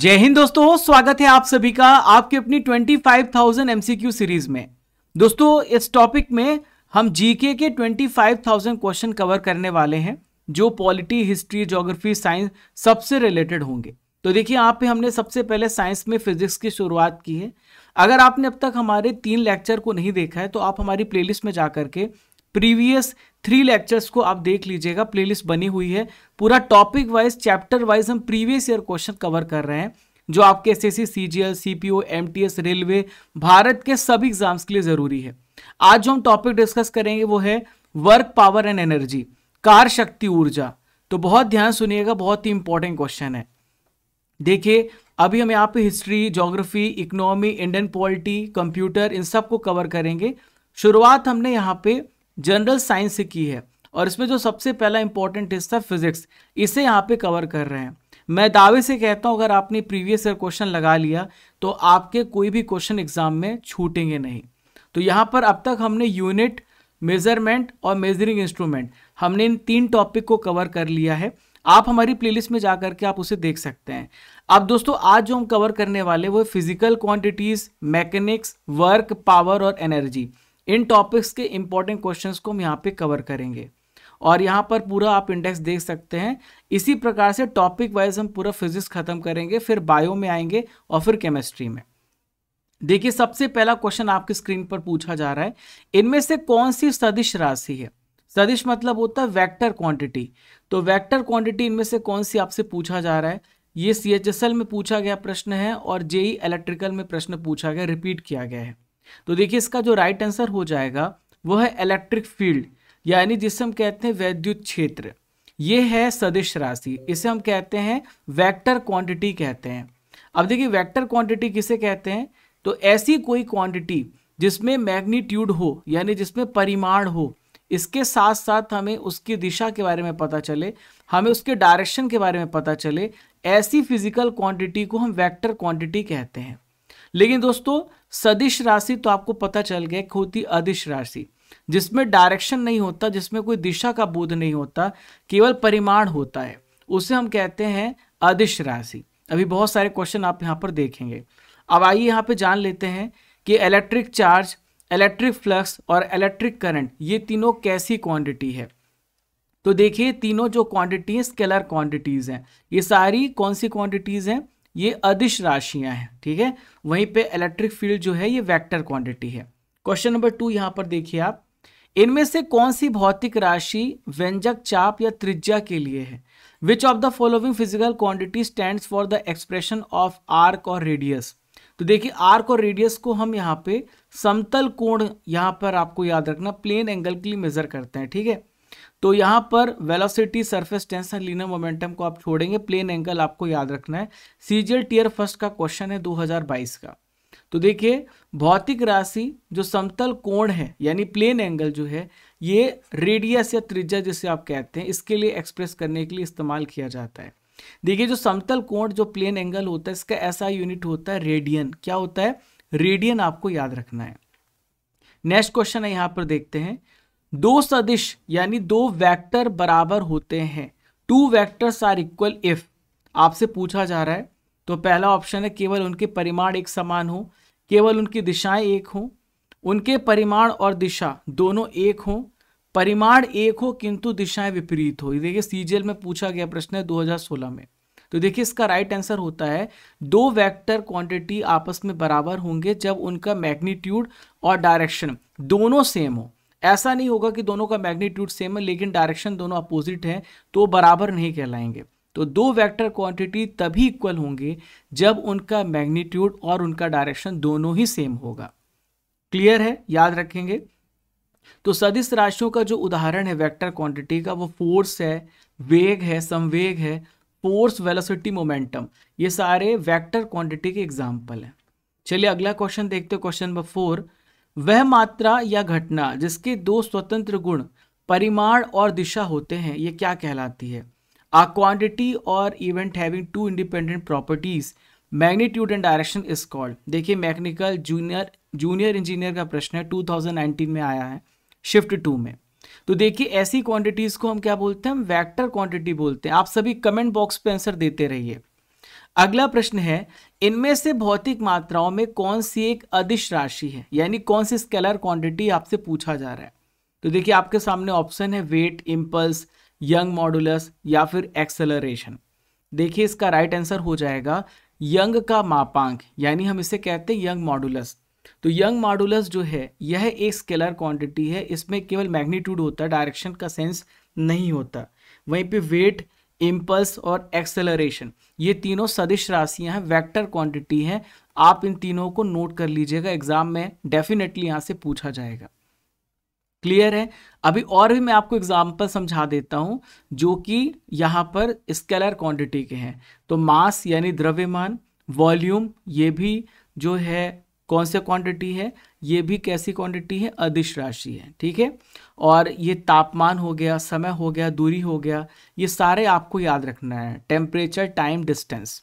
जय हिंद दोस्तों स्वागत है आप सभी का आपके अपनी 25,000 एमसीक्यू सीरीज में दोस्तों इस टॉपिक में हम जीके के 25,000 क्वेश्चन कवर करने वाले हैं जो पॉलिटी हिस्ट्री ज्योग्राफी साइंस सबसे रिलेटेड होंगे तो देखिए आप पे हमने सबसे पहले साइंस में फिजिक्स की शुरुआत की है अगर आपने अब तक हमारे तीन लेक्चर को नहीं देखा है तो आप हमारी प्लेलिस्ट में जा करके प्रीवियस थ्री लेक्चर्स को आप देख लीजिएगा प्लेलिस्ट बनी हुई है पूरा टॉपिक वाइज चैप्टर वाइज हम प्रीवियस ईयर क्वेश्चन कवर कर रहे हैं जो आपके S S CGL CPO MTS railway Bharat के सभी एग्जाम्स के लिए जरूरी है आज जो हम टॉपिक डिस्कस करेंगे वो है वर्क पावर एंड एनर्जी कार शक्ति ऊर्जा तो बहुत ध्यान सुनिएगा बहुत ही इंपॉर्टेंट क्वेश्चन है देखिए अभी हम यहाँ पे history geography economy Indian polity computer इन सब को कवर करेंगे शुरुआत हमने यहाँ पे जनरल साइंस से की है और इसमें जो सबसे पहला इंपॉर्टेंट हिस्सा फिजिक्स इसे यहाँ पे कवर कर रहे हैं मैं दावे से कहता हूँ अगर आपने प्रीवियस ईयर क्वेश्चन लगा लिया तो आपके कोई भी क्वेश्चन एग्जाम में छूटेंगे नहीं तो यहाँ पर अब तक हमने यूनिट मेजरमेंट और मेजरिंग इंस्ट्रूमेंट हमने इन तीन टॉपिक को कवर कर लिया है आप हमारी प्लेलिस्ट में जा करके आप उसे देख सकते हैं अब दोस्तों आज जो हम कवर करने वाले वो physical quantities mechanics work power और एनर्जी इन टॉपिक्स के इंपॉर्टेंट क्वेश्चंस को हम यहाँ पे कवर करेंगे और यहाँ पर पूरा आप इंडेक्स देख सकते हैं इसी प्रकार से टॉपिक वाइज हम पूरा फिजिक्स खत्म करेंगे फिर बायो में आएंगे और फिर केमिस्ट्री में देखिए सबसे पहला क्वेश्चन आपकी स्क्रीन पर पूछा जा रहा है इनमें से कौन सी सदिश राशि है सदिश मतलब होता है वैक्टर क्वांटिटी तो वैक्टर क्वांटिटी इनमें से कौन सी आपसे पूछा जा रहा है ये सी में पूछा गया प्रश्न है और जेई इलेक्ट्रिकल e में प्रश्न पूछा गया रिपीट किया गया है तो देखिए इसका जो राइट आंसर हो जाएगा वो है इलेक्ट्रिक फील्ड यानी जिसे हम कहते हैं वैद्युत क्षेत्र ये है सदिश राशि इसे हम कहते हैं वेक्टर क्वांटिटी कहते हैं अब देखिए वेक्टर क्वांटिटी किसे कहते हैं तो ऐसी कोई क्वांटिटी जिसमें मैग्नीट्यूड हो यानी जिसमें परिमाण हो इसके साथ साथ हमें उसकी दिशा के बारे में पता चले हमें उसके डायरेक्शन के बारे में पता चले ऐसी फिजिकल क्वांटिटी को हम वेक्टर क्वांटिटी कहते हैं लेकिन दोस्तों सदिश राशि तो आपको पता चल गया कि होती अदिश राशि जिसमें डायरेक्शन नहीं होता जिसमें कोई दिशा का बोध नहीं होता केवल परिमाण होता है उसे हम कहते हैं अदिश राशि अभी बहुत सारे क्वेश्चन आप यहाँ पर देखेंगे अब आइए यहाँ पे जान लेते हैं कि इलेक्ट्रिक चार्ज इलेक्ट्रिक फ्लक्स और इलेक्ट्रिक करंट ये तीनों कैसी क्वांटिटी है तो देखिए तीनों जो क्वांटिटी स्केलर क्वांटिटीज़ हैं ये सारी कौन सी क्वांटिटीज़ हैं ये अदिश राशियां हैं ठीक है वहीं पे इलेक्ट्रिक फील्ड जो है ये वेक्टर क्वांटिटी है क्वेश्चन नंबर टू यहां पर देखिए आप इनमें से कौन सी भौतिक राशि व्यंजक चाप या त्रिज्या के लिए है which of the following physical quantity stand for the expression of arc और रेडियस तो देखिए आर्क और रेडियस को हम यहाँ पे समतल कोण यहाँ पर आपको याद रखना प्लेन एंगल के लिए मेजर करते हैं ठीक है तो यहाँ पर velocity surface tension linear momentum को आप छोड़ेंगे प्लेन एंगल आपको याद रखना है सीजियल टीयर फर्स्ट का क्वेश्चन है 2022 का तो देखिए भौतिक राशि जो समतल कोण है यानी प्लेन एंगल जो है ये रेडियस या त्रिज्या जिसे आप कहते हैं इसके लिए एक्सप्रेस करने के लिए इस्तेमाल किया जाता है देखिए जो समतल कोण जो प्लेन एंगल होता है इसका ऐसा यूनिट होता है रेडियन क्या होता है रेडियन आपको याद रखना है नेक्स्ट क्वेश्चन है यहाँ पर देखते हैं दो सदिश यानी दो वेक्टर बराबर होते हैं two vectors are equal if आपसे पूछा जा रहा है तो पहला ऑप्शन है केवल उनके परिमाण एक समान हो केवल उनकी दिशाएं एक हों उनके परिमाण और दिशा दोनों एक हों परिमाण एक हो किंतु दिशाएं विपरीत हो देखिए सीजीएल में पूछा गया प्रश्न है 2016 में तो देखिए इसका राइट आंसर होता है दो वेक्टर क्वांटिटी आपस में बराबर होंगे जब उनका मैग्नीट्यूड और डायरेक्शन दोनों सेम हो ऐसा नहीं होगा कि दोनों का मैग्नीट्यूड सेम है लेकिन डायरेक्शन दोनों अपोजिट हैं तो बराबर नहीं कहलाएंगे तो दो वेक्टर क्वांटिटी तभी इक्वल होंगे जब उनका मैग्नीट्यूड और उनका डायरेक्शन दोनों ही सेम होगा क्लियर है याद रखेंगे तो सदिश राशियों का जो उदाहरण है वेक्टर क्वांटिटी का वो फोर्स है वेग है संवेग है फोर्स वेलोसिटी मोमेंटम ये सारे वेक्टर क्वांटिटी के एग्जाम्पल हैं चलिए अगला क्वेश्चन देखते हैं क्वेश्चन नंबर फोर वह मात्रा या घटना जिसके दो स्वतंत्र गुण परिमाण और दिशा होते हैं ये क्या कहलाती है आ क्वांटिटी और event having two independent properties magnitude and direction is called देखिए मैकेनिकल जूनियर जूनियर इंजीनियर का प्रश्न है 2019 में आया है शिफ्ट टू में तो देखिए ऐसी क्वांटिटीज़ को हम क्या बोलते हैं हम वैक्टर क्वांटिटी बोलते हैं आप सभी कमेंट बॉक्स पे आंसर देते रहिए अगला प्रश्न है इनमें से भौतिक मात्राओं में कौन सी एक अदिश राशि है यानी कौन सी स्केलर क्वांटिटी आपसे पूछा जा रहा है तो देखिए आपके सामने ऑप्शन है वेट इम्पल्स यंग मॉडुलस या फिर एक्सेलरेशन देखिए इसका राइट आंसर हो जाएगा यंग का मापांक यानी हम इसे कहते हैं यंग मॉडुलस तो यंग मॉडुलस जो है यह एक स्केलर क्वांटिटी है इसमें केवल मैग्नीट्यूड होता है डायरेक्शन का सेंस नहीं होता वहीं पे वेट इम्पल्स और एक्सेलरेशन ये तीनों सदिश राशियां हैं वेक्टर क्वांटिटी हैं आप इन तीनों को नोट कर लीजिएगा एग्जाम में डेफिनेटली यहाँ से पूछा जाएगा क्लियर है अभी और भी मैं आपको एग्जाम्पल समझा देता हूँ जो कि यहाँ पर स्केलर क्वांटिटी के हैं तो मास यानी द्रव्यमान वॉल्यूम ये भी जो है कौन सी क्वांटिटी है ये भी कैसी क्वांटिटी है अदिश राशि है ठीक है और ये तापमान हो गया समय हो गया दूरी हो गया ये सारे आपको याद रखना है टेम्परेचर टाइम डिस्टेंस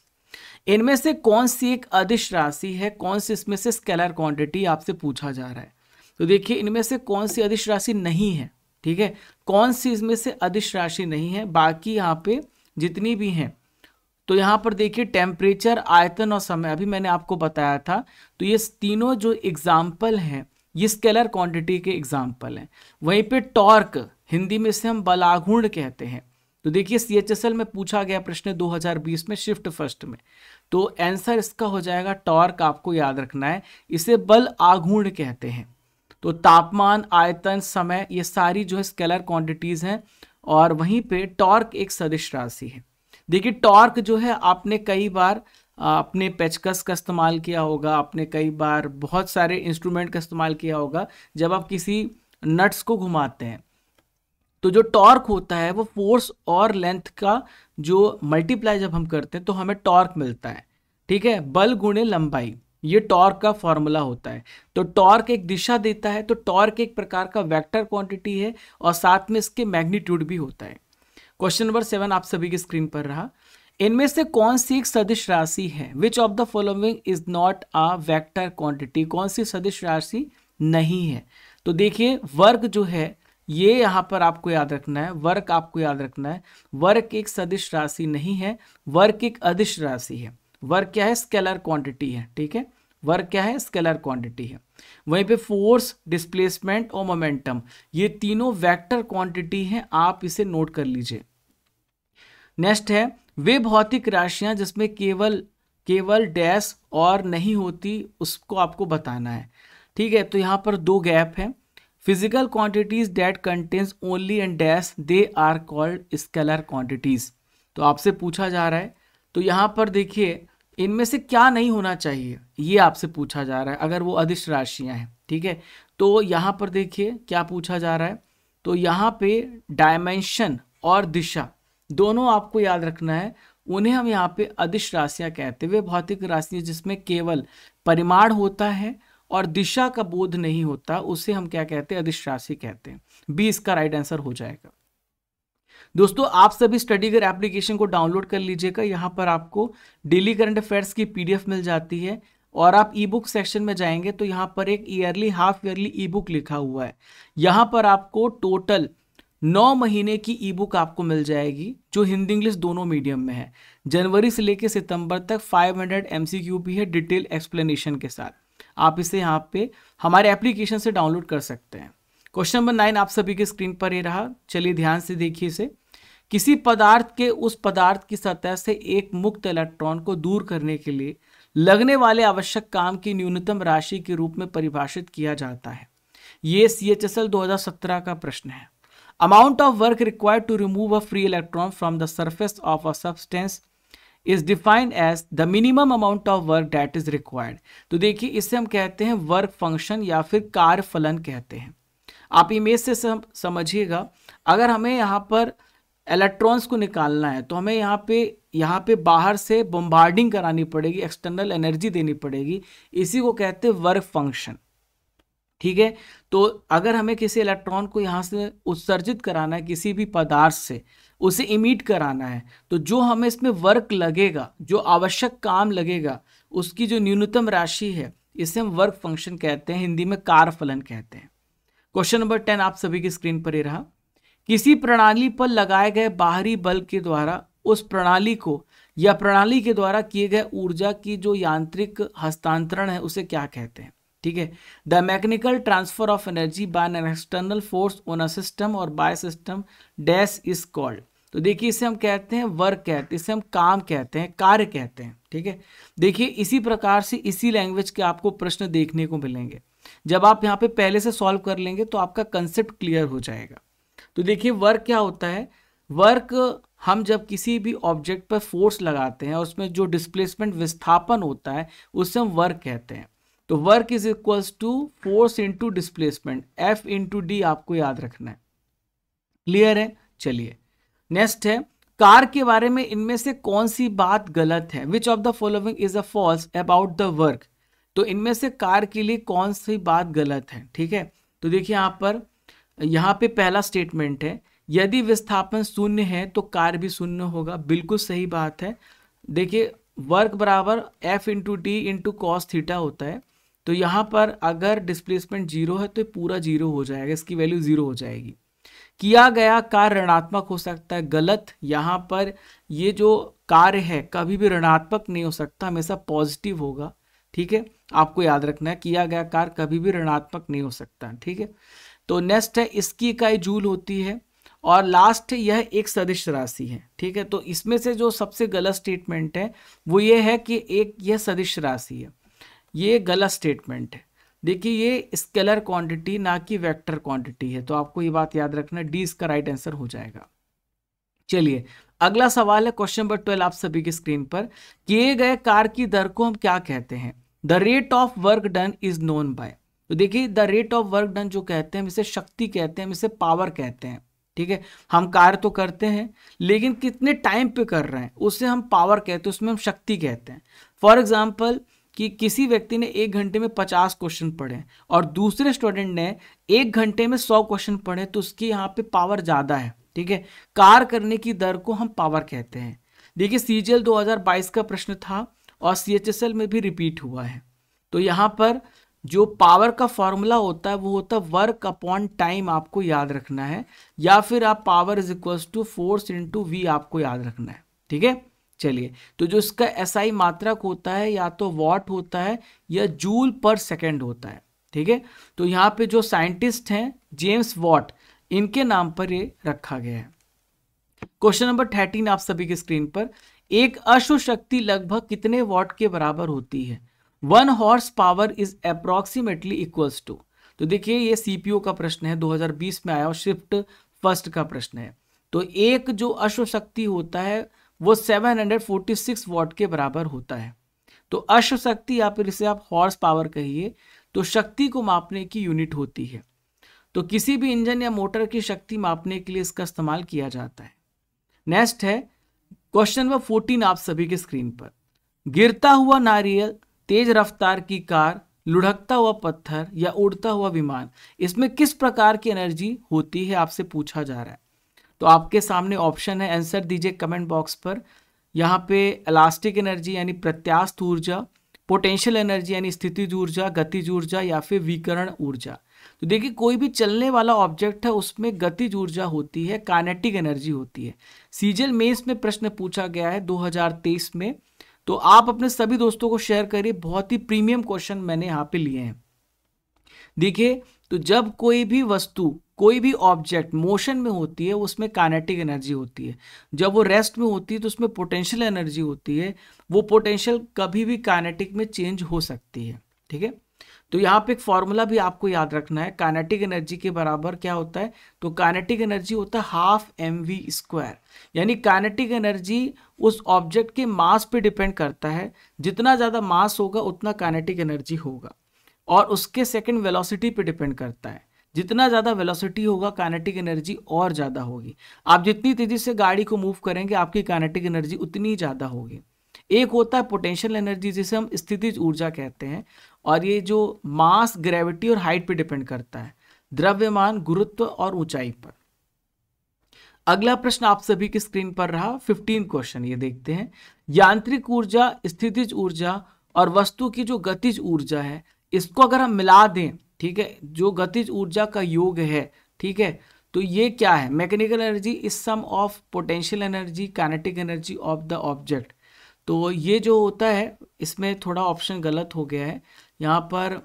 इनमें से कौन सी एक अदिश राशि है कौन सी इसमें से स्केलर क्वांटिटी आपसे पूछा जा रहा है तो देखिए इनमें से कौन सी अदिश राशि नहीं है ठीक है कौन सी इसमें से अदिश राशि नहीं है बाकी यहाँ पे जितनी भी हैं तो यहाँ पर देखिए टेम्परेचर आयतन और समय अभी मैंने आपको बताया था तो ये तीनों जो एग्जाम्पल हैं ये स्केलर क्वांटिटी के एग्जाम्पल हैं वहीं पे टॉर्क हिंदी में इसे हम बलाघूर्ण कहते हैं तो देखिए सी एच एस एल में पूछा गया प्रश्न 2020 में शिफ्ट फर्स्ट में तो आंसर इसका हो जाएगा टॉर्क आपको याद रखना है इसे बल आघूर्ण कहते हैं तो तापमान आयतन समय ये सारी जो है स्केलर क्वांटिटीज़ हैं और वहीं पे टॉर्क एक सदिश राशि है देखिए टॉर्क जो है आपने कई बार अपने पेचकस का इस्तेमाल किया होगा आपने कई बार बहुत सारे इंस्ट्रूमेंट का इस्तेमाल किया होगा जब आप किसी नट्स को घुमाते हैं तो जो टॉर्क होता है वो फोर्स और लेंथ का जो मल्टीप्लाई जब हम करते हैं तो हमें टॉर्क मिलता है ठीक है बल गुणे लंबाई ये टॉर्क का फॉर्मूला होता है तो टॉर्क एक दिशा देता है तो टॉर्क एक प्रकार का वेक्टर क्वांटिटी है और साथ में इसके मैग्नीट्यूड भी होता है क्वेश्चन नंबर सेवन आप सभी की स्क्रीन पर रहा इनमें से कौन सी एक सदिश राशि है which of the following is not a vector quantity कौन सी सदिश राशि नहीं है तो देखिए वर्ग जो है ये यहाँ पर आपको याद रखना है वर्क आपको याद रखना है वर्क एक सदिश राशि नहीं है वर्क एक अदिश राशि है वर्क क्या है स्केलर क्वांटिटी है ठीक है वर्क क्या है स्केलर क्वांटिटी है वहीं पे फोर्स डिस्प्लेसमेंट और मोमेंटम ये तीनों वेक्टर क्वांटिटी हैं आप इसे नोट कर लीजिए नेक्स्ट है वे भौतिक राशियां जिसमें केवल केवल डैश और नहीं होती उसको आपको बताना है ठीक है तो यहाँ पर दो गैप है physical quantities that contains only and dash they are called scalar quantities तो आपसे पूछा जा रहा है तो यहाँ पर देखिए इनमें से क्या नहीं होना चाहिए ये आपसे पूछा जा रहा है अगर वो अधिश राशियाँ हैं ठीक है तो यहाँ पर देखिए क्या पूछा जा रहा है तो यहाँ पे डायमेंशन और दिशा दोनों आपको याद रखना है उन्हें हम यहाँ पे अदिश राशियाँ कहते हैं वे भौतिक राशियाँ जिसमें केवल परिमाण होता है और दिशा का बोध नहीं होता उसे हम क्या कहते हैं अधिश राशि कहते हैं बी इसका राइट आंसर हो जाएगा दोस्तों आप सभी स्टडी कर एप्लीकेशन को डाउनलोड कर लीजिएगा यहाँ पर आपको डेली करंट अफेयर्स की पीडीएफ मिल जाती है और आप ई बुक सेक्शन में जाएंगे तो यहाँ पर एक yearly half yearly e book लिखा हुआ है यहाँ पर आपको टोटल नौ महीने की ई बुक आपको मिल जाएगी जो हिंदी इंग्लिश दोनों मीडियम में है जनवरी से लेकर सितंबर तक 500 हंड्रेड एम सी क्यू भी है डिटेल एक्सप्लेनेशन के साथ आप इसे यहाँ पे हमारे एप्लीकेशन से डाउनलोड कर सकते हैं क्वेश्चन नंबर नाइन आप सभी के स्क्रीन पर ये रहा चलिए ध्यान से देखिए इसे किसी पदार्थ के उस पदार्थ की सतह से एक मुक्त इलेक्ट्रॉन को दूर करने के लिए लगने वाले आवश्यक काम की न्यूनतम राशि के रूप में परिभाषित किया जाता है ये सी एच एस एल दो का प्रश्न है amount of work required to remove a free electron from the surface of a substance is defined as the minimum amount of work that is required तो देखिए इसे हम कहते हैं वर्क फंक्शन या फिर कार्य फलन कहते हैं आप इमेज से समझिएगा अगर हमें यहाँ पर इलेक्ट्रॉन्स को निकालना है तो हमें यहाँ पे यहाँ पे बाहर से बम्बार्डिंग करानी पड़ेगी एक्सटर्नल एनर्जी देनी पड़ेगी इसी को कहते हैं वर्क फंक्शन ठीक है तो अगर हमें किसी इलेक्ट्रॉन को यहाँ से उत्सर्जित कराना है किसी भी पदार्थ से उसे इमिट कराना है तो जो हमें इसमें वर्क लगेगा जो आवश्यक काम लगेगा उसकी जो न्यूनतम राशि है इसे हम वर्क फंक्शन कहते हैं हिंदी में कार फलन कहते हैं क्वेश्चन नंबर टेन आप सभी की स्क्रीन पर ही रहा किसी प्रणाली पर लगाए गए बाहरी बल के द्वारा उस प्रणाली को या प्रणाली के द्वारा किए गए ऊर्जा की जो यांत्रिक हस्तांतरण है उसे क्या कहते हैं ठीक है the mechanical transfer of energy by an external force on a system और by system dash is called तो देखिए इसे हम कहते हैं वर्क कहते हैं इसे हम काम कहते हैं कार्य कहते हैं ठीक है देखिए इसी प्रकार से इसी लैंग्वेज के आपको प्रश्न देखने को मिलेंगे जब आप यहाँ पे पहले से सॉल्व कर लेंगे तो आपका कंसेप्ट क्लियर हो जाएगा तो देखिए वर्क क्या होता है वर्क हम जब किसी भी ऑब्जेक्ट पर फोर्स लगाते हैं और उसमें जो डिस्प्लेसमेंट विस्थापन होता है उससे हम वर्क कहते हैं तो work is equals to force into displacement F into D आपको याद रखना है क्लियर है चलिए नेक्स्ट है कार के बारे में इनमें से कौन सी बात गलत है which of the following is a false about the work तो इनमें से कार के लिए कौन सी बात गलत है ठीक है तो देखिए यहाँ पर यहाँ पे पहला स्टेटमेंट है यदि विस्थापन शून्य है तो कार भी शून्य होगा बिल्कुल सही बात है देखिए वर्क बराबर F into D into cos theta होता है तो यहाँ पर अगर डिस्प्लेसमेंट जीरो है तो पूरा जीरो हो जाएगा इसकी वैल्यू ज़ीरो हो जाएगी किया गया कार्य ऋणात्मक हो सकता है गलत यहाँ पर ये जो कार्य है कभी भी ऋणात्मक नहीं हो सकता हमेशा पॉजिटिव होगा ठीक है आपको याद रखना है किया गया कार्य कभी भी ऋणात्मक नहीं हो सकता ठीक है तो नेक्स्ट है इसकी इकाई जूल होती है और लास्ट यह एक सदिश राशि है ठीक है तो इसमें से जो सबसे गलत स्टेटमेंट है वो ये है कि एक यह सदिश राशि है ये गलत स्टेटमेंट है देखिए ये स्केलर क्वांटिटी ना कि वेक्टर क्वांटिटी है तो आपको ये बात याद रखना डी इसका राइट आंसर हो जाएगा चलिए अगला सवाल है क्वेश्चन नंबर ट्वेल्व आप सभी की स्क्रीन पर किए गए कार की दर को हम क्या कहते हैं the rate of work done is known by तो देखिए the rate of work done जो कहते हैं हम इसे शक्ति कहते हैं हम इसे पावर कहते हैं ठीक है हम कार्य तो करते हैं लेकिन कितने टाइम पे कर रहे हैं उसे हम पावर कहते हैं उसमें हम शक्ति कहते हैं फॉर एग्जाम्पल कि किसी व्यक्ति ने एक घंटे में पचास क्वेश्चन पढ़े और दूसरे स्टूडेंट ने एक घंटे में सौ क्वेश्चन पढ़े तो उसकी यहाँ पे पावर ज़्यादा है ठीक है कार करने की दर को हम पावर कहते हैं देखिए सी जी एल दो हज़ार बाईस का प्रश्न था और सी एच एस एल में भी रिपीट हुआ है तो यहाँ पर जो पावर का फॉर्मूला होता है वो होता है वर्क अपॉन टाइम आपको याद रखना है या फिर आप power is equals to force into V आपको याद रखना है ठीक है चलिए तो जो इसका एसआई SI मात्रक होता है या तो वॉट होता है या जूल पर सेकेंड होता है ठीक है तो यहाँ पे जो साइंटिस्ट हैं जेम्स वॉट इनके नाम पर ये रखा गया है क्वेश्चन नंबर थर्टीन आप सभी के स्क्रीन पर एक अश्व शक्ति लगभग कितने वॉट के बराबर होती है one horse power is approximately equals to तो देखिए ये सीपीओ का प्रश्न है 2020 में आया और शिफ्ट फर्स्ट का प्रश्न है तो एक जो अश्वशक्ति होता है वो 746 वॉट के बराबर होता है तो अश्व शक्ति या फिर इसे आप हॉर्स पावर कहिए तो शक्ति को मापने की यूनिट होती है तो किसी भी इंजन या मोटर की शक्ति मापने के लिए इसका इस्तेमाल किया जाता है नेक्स्ट है क्वेश्चन नंबर फोर्टीन आप सभी के स्क्रीन पर गिरता हुआ नारियल तेज रफ्तार की कार लुढ़कता हुआ पत्थर या उड़ता हुआ विमान इसमें किस प्रकार की एनर्जी होती है आपसे पूछा जा रहा है तो आपके सामने ऑप्शन है आंसर दीजिए कमेंट बॉक्स पर यहाँ पे इलास्टिक एनर्जी यानी प्रत्यास्त ऊर्जा पोटेंशियल एनर्जी यानी स्थिति ऊर्जा गति ऊर्जा या फिर विकरण ऊर्जा तो देखिए कोई भी चलने वाला ऑब्जेक्ट है उसमें गति ऊर्जा होती है कानेटिक एनर्जी होती है सीजल मेस में प्रश्न पूछा गया है 2023 में तो आप अपने सभी दोस्तों को शेयर करिए बहुत ही प्रीमियम क्वेश्चन मैंने यहाँ पे लिए हैं देखिए तो जब कोई भी वस्तु कोई भी ऑब्जेक्ट मोशन में होती है उसमें काइनेटिक एनर्जी होती है जब वो रेस्ट में होती है तो उसमें पोटेंशियल एनर्जी होती है वो पोटेंशियल कभी भी काइनेटिक में चेंज हो सकती है ठीक है तो यहाँ पे एक फॉर्मूला भी आपको याद रखना है काइनेटिक एनर्जी के बराबर क्या होता है तो काइनेटिक एनर्जी होता है हाफ एम वी स्क्वायर यानी काइनेटिक एनर्जी उस ऑब्जेक्ट के मास पे डिपेंड करता है जितना ज़्यादा मास होगा उतना काइनेटिक एनर्जी होगा और उसके सेकंड वेलोसिटी पे डिपेंड करता है जितना ज़्यादा वेलोसिटी होगा कानेटिक एनर्जी और ज़्यादा होगी आप जितनी तेज़ी से गाड़ी को मूव करेंगे आपकी कानेटिक एनर्जी उतनी ज़्यादा होगी एक होता है पोटेंशियल एनर्जी जिसे हम स्थितिज ऊर्जा कहते हैं और ये जो मास ग्रेविटी और हाइट पर डिपेंड करता है द्रव्यमान गुरुत्व और ऊंचाई पर अगला प्रश्न आप सभी की स्क्रीन पर रहा फिफ्टीन क्वेश्चन ये देखते हैं यांत्रिक ऊर्जा स्थितिज ऊर्जा और वस्तु की जो गतिज ऊर्जा है इसको अगर हम मिला दें ठीक है जो गतिज ऊर्जा का योग है ठीक है तो ये क्या है mechanical energy is sum of potential energy kinetic energy of the object तो ये जो होता है इसमें थोड़ा ऑप्शन गलत हो गया है यहाँ पर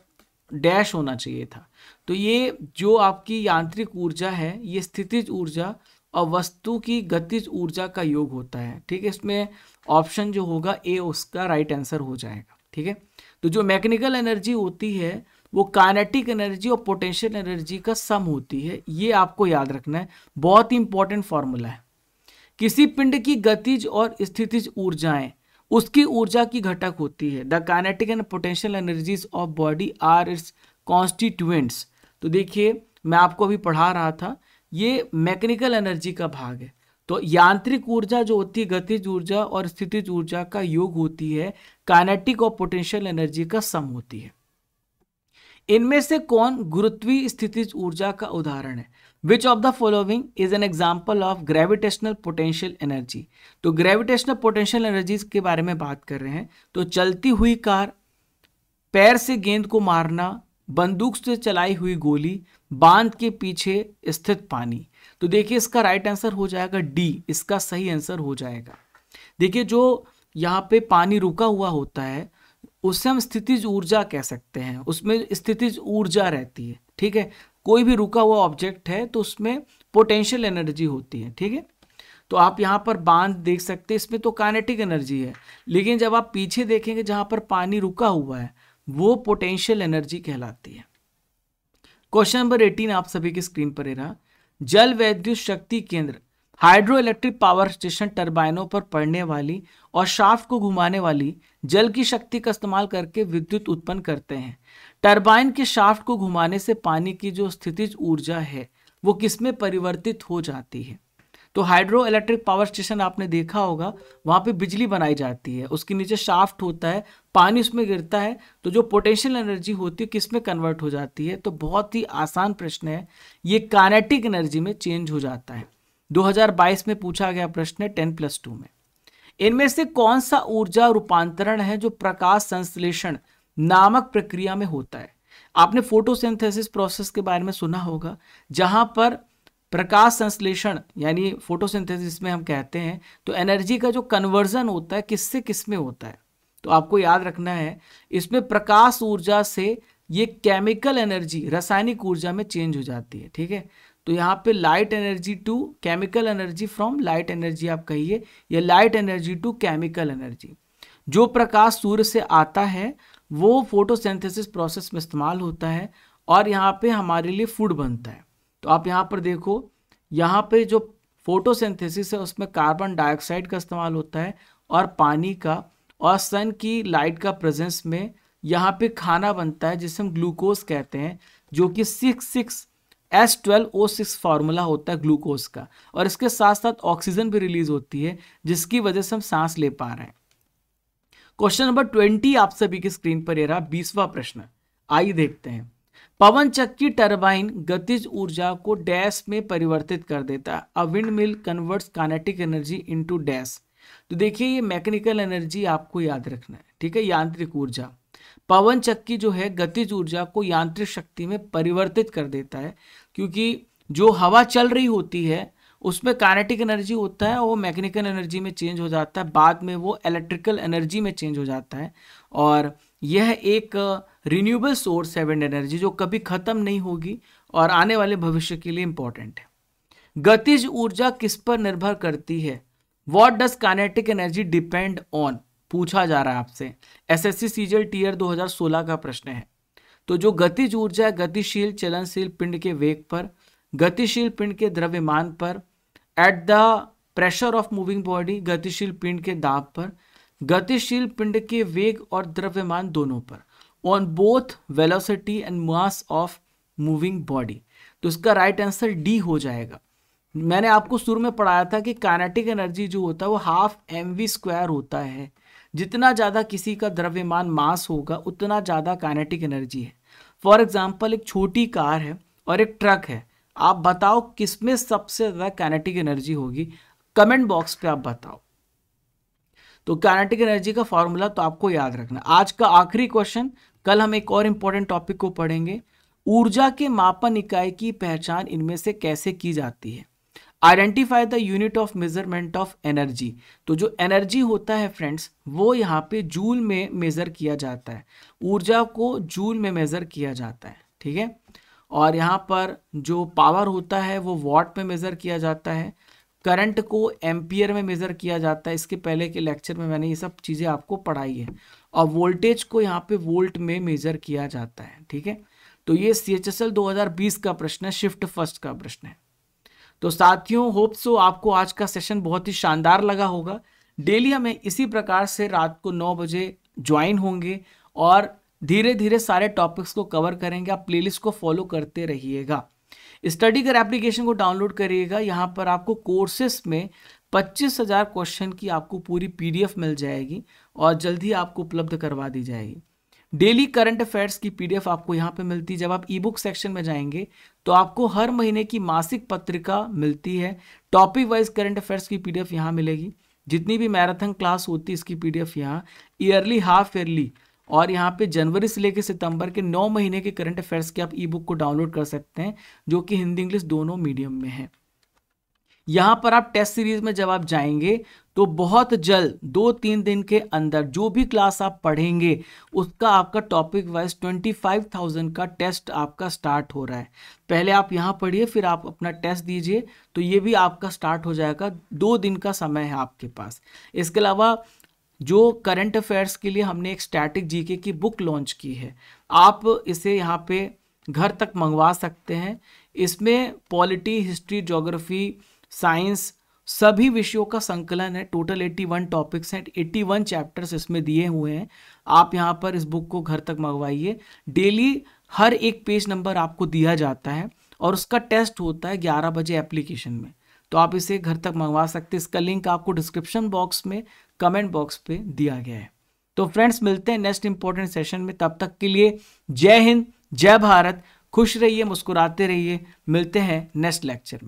डैश होना चाहिए था तो ये जो आपकी यांत्रिक ऊर्जा है ये स्थितिज ऊर्जा और वस्तु की गतिज ऊर्जा का योग होता है ठीक है इसमें ऑप्शन जो होगा ए उसका राइट आंसर हो जाएगा ठीक है तो जो मैकेनिकल एनर्जी होती है वो काइनेटिक एनर्जी और पोटेंशियल एनर्जी का सम होती है ये आपको याद रखना है बहुत ही इंपॉर्टेंट फॉर्मूला है किसी पिंड की गतिज और स्थितिज ऊर्जाएं उसकी ऊर्जा की घटक होती है the kinetic and potential energies of body are its constituents तो देखिए मैं आपको अभी पढ़ा रहा था ये मैकेनिकल एनर्जी का भाग है तो यांत्रिक ऊर्जा जो होती है गतिज ऊर्जा और स्थितिज ऊर्जा का योग होती है काइनेटिक और पोटेंशियल एनर्जी का सम होती है इनमें से कौन गुरुत्वीय स्थिति ऊर्जा का उदाहरण है which of the following is an example of gravitational potential energy तो ग्रेविटेशनल पोटेंशियल एनर्जी के बारे में बात कर रहे हैं तो चलती हुई कार पैर से गेंद को मारना बंदूक से चलाई हुई गोली बांध के पीछे स्थित पानी तो देखिए इसका राइट आंसर हो जाएगा डी इसका सही आंसर हो जाएगा देखिए जो यहाँ पे पानी रुका हुआ होता है उसे हम स्थितिज ऊर्जा कह सकते हैं उसमें स्थितिज ऊर्जा रहती है ठीक है कोई भी रुका हुआ ऑब्जेक्ट है तो उसमें पोटेंशियल एनर्जी होती है ठीक है तो आप यहाँ पर बांध देख सकते हैं इसमें तो कानेटिक एनर्जी है लेकिन जब आप पीछे देखेंगे जहाँ पर पानी रुका हुआ है वो पोटेंशियल एनर्जी कहलाती है क्वेश्चन नंबर एटीन आप सभी की स्क्रीन पर रहा जल वैद्युत शक्ति केंद्र हाइड्रो इलेक्ट्रिक पावर स्टेशन टर्बाइनों पर पड़ने वाली और शाफ्ट को घुमाने वाली जल की शक्ति का इस्तेमाल करके विद्युत उत्पन्न करते हैं टरबाइन के शाफ्ट को घुमाने से पानी की जो स्थितिज ऊर्जा है वो किसमें परिवर्तित हो जाती है तो हाइड्रो इलेक्ट्रिक पावर स्टेशन आपने देखा होगा वहाँ पे बिजली बनाई जाती है उसके नीचे शाफ्ट होता है पानी उसमें गिरता है तो जो पोटेंशियल एनर्जी होती है किस में कन्वर्ट हो जाती है तो बहुत ही आसान प्रश्न है ये कानेटिक एनर्जी में चेंज हो जाता है 2022 में पूछा गया प्रश्न है टेन प्लस टू में इनमें से कौन सा ऊर्जा रूपांतरण है जो प्रकाश संश्लेषण नामक प्रक्रिया में होता है आपने फोटोसिंथेसिस प्रोसेस के बारे में सुना होगा जहां पर प्रकाश संश्लेषण यानी फोटोसिंथेसिस में हम कहते हैं तो एनर्जी का जो कन्वर्जन होता है किससे किस में होता है तो आपको याद रखना है इसमें प्रकाश ऊर्जा से ये केमिकल एनर्जी रासायनिक ऊर्जा में चेंज हो जाती है ठीक है तो यहाँ पे light energy to chemical energy from light energy आप कहिए या light energy to chemical energy जो प्रकाश सूर्य से आता है वो फोटोसिंथेसिस प्रोसेस में इस्तेमाल होता है और यहाँ पे हमारे लिए फूड बनता है तो आप यहाँ पर देखो यहाँ पे जो फोटोसिंथेसिस है उसमें कार्बन डाइऑक्साइड का इस्तेमाल होता है और पानी का और सन की लाइट का प्रेजेंस में यहाँ पे खाना बनता है जिसे हम ग्लूकोज कहते हैं जो कि six six S twelve O six formula होता है ग्लूकोज का और इसके साथ साथ ऑक्सीजन भी रिलीज होती है जिसकी वजह से हम सांस ले पा रहे हैं क्वेश्चन नंबर ट्वेंटी आप सभी की स्क्रीन पर ये रहा बीसवा प्रश्न आइए देखते हैं पवन चक्की टरबाइन गतिज ऊर्जा को डैश में परिवर्तित कर देता है a wind mill converts kinetic energy into dash तो देखिए ये मैकेनिकल एनर्जी आपको याद रखना है ठीक है यांत्रिक ऊर्जा पवन चक्की जो है गतिज ऊर्जा को यांत्रिक शक्ति में परिवर्तित कर देता है क्योंकि जो हवा चल रही होती है उसमें कानेटिक एनर्जी होता है वो मैकेनिकल एनर्जी में चेंज हो जाता है बाद में वो इलेक्ट्रिकल एनर्जी में चेंज हो जाता है और यह एक रिन्यूएबल uh, सोर्स है विंड एनर्जी जो कभी ख़त्म नहीं होगी और आने वाले भविष्य के लिए इम्पॉर्टेंट है गतिज ऊर्जा किस पर निर्भर करती है what does kinetic energy depend on पूछा जा रहा है आपसे एसएससी सीजल टीयर 2016 का प्रश्न है तो जो गतिज ऊर्जा गतिशील चलनशील पिंड के वेग पर गतिशील पिंड के द्रव्यमान पर at the pressure of moving body गतिशील पिंड के दाब पर गतिशील पिंड के वेग और द्रव्यमान दोनों पर on both velocity and mass of moving body तो इसका राइट आंसर डी हो जाएगा मैंने आपको शुरू में पढ़ाया था कि कानेटिक एनर्जी जो होता है वो हाफ एम वी स्क्वायर होता है जितना ज़्यादा किसी का द्रव्यमान मास होगा उतना ज़्यादा काइनेटिक एनर्जी है फॉर एग्जाम्पल एक छोटी कार है और एक ट्रक है आप बताओ किस में सबसे ज़्यादा काइनेटिक एनर्जी होगी कमेंट बॉक्स पे आप बताओ तो काइनेटिक एनर्जी का फॉर्मूला तो आपको याद रखना आज का आखिरी क्वेश्चन कल हम एक और इम्पोर्टेंट टॉपिक को पढ़ेंगे ऊर्जा के मापन इकाई की पहचान इनमें से कैसे की जाती है identify the unit of measurement of energy तो जो एनर्जी होता है फ्रेंड्स वो यहाँ पे जूल में मेज़र किया जाता है ऊर्जा को जूल में मेज़र किया जाता है ठीक है और यहाँ पर जो पावर होता है वो वॉट में मेज़र किया जाता है करंट को एम्पियर में मेज़र किया जाता है इसके पहले के लेक्चर में मैंने ये सब चीज़ें आपको पढ़ाई है और वोल्टेज को यहाँ पे वोल्ट में मेज़र किया जाता है ठीक है तो ये सी एच एस एल दो हज़ार बीस का प्रश्न है शिफ्ट फर्स्ट का प्रश्न है तो साथियों होप सो तो आपको आज का सेशन बहुत ही शानदार लगा होगा डेली हमें इसी प्रकार से रात को नौ बजे ज्वाइन होंगे और धीरे धीरे सारे टॉपिक्स को कवर करेंगे आप प्लेलिस्ट को फॉलो करते रहिएगा स्टडी कर एप्लीकेशन को डाउनलोड करिएगा यहाँ पर आपको कोर्सेस में पच्चीस हज़ार क्वेश्चन की आपको पूरी पीडीएफ मिल जाएगी और जल्द ही आपको उपलब्ध करवा दी जाएगी डेली करंट अफेयर्स की पीडीएफ आपको यहाँ पे मिलती है जब आप ई बुक सेक्शन में जाएंगे तो आपको हर महीने की मासिक पत्रिका मिलती है टॉपिक वाइज करंट अफेयर्स की पीडीएफ यहाँ मिलेगी जितनी भी मैराथन क्लास होती है इसकी पीडीएफ यहाँ ईयरली हाफ ईयरली और यहाँ पे जनवरी से लेकर सितंबर के नौ महीने के करंट अफेयर्स की आप ई को डाउनलोड कर सकते हैं जो कि हिंदी इंग्लिश दोनों मीडियम में है यहाँ पर आप टेस्ट सीरीज में जब आप जाएंगे तो बहुत जल्द दो तीन दिन के अंदर जो भी क्लास आप पढ़ेंगे उसका आपका topic wise twenty five thousand का टेस्ट आपका स्टार्ट हो रहा है पहले आप यहाँ पढ़िए फिर आप अपना टेस्ट दीजिए तो ये भी आपका स्टार्ट हो जाएगा दो दिन का समय है आपके पास इसके अलावा जो करंट अफेयर्स के लिए हमने एक स्टैटिक जीके की बुक लॉन्च की है आप इसे यहाँ पे घर तक मंगवा सकते हैं इसमें पॉलिटी हिस्ट्री जोग्राफी साइंस सभी विषयों का संकलन है टोटल 81 टॉपिक्स हैं 81 चैप्टर्स इसमें दिए हुए हैं आप यहाँ पर इस बुक को घर तक मंगवाइए डेली हर एक पेज नंबर आपको दिया जाता है और उसका टेस्ट होता है ग्यारह बजे एप्लीकेशन में तो आप इसे घर तक मंगवा सकते हैं इसका लिंक आपको डिस्क्रिप्शन बॉक्स में कमेंट बॉक्स पे दिया गया है तो फ्रेंड्स मिलते हैं नेक्स्ट इंपॉर्टेंट सेशन में तब तक के लिए जय हिंद जय भारत खुश रहिए मुस्कुराते रहिए मिलते हैं नेक्स्ट लेक्चर में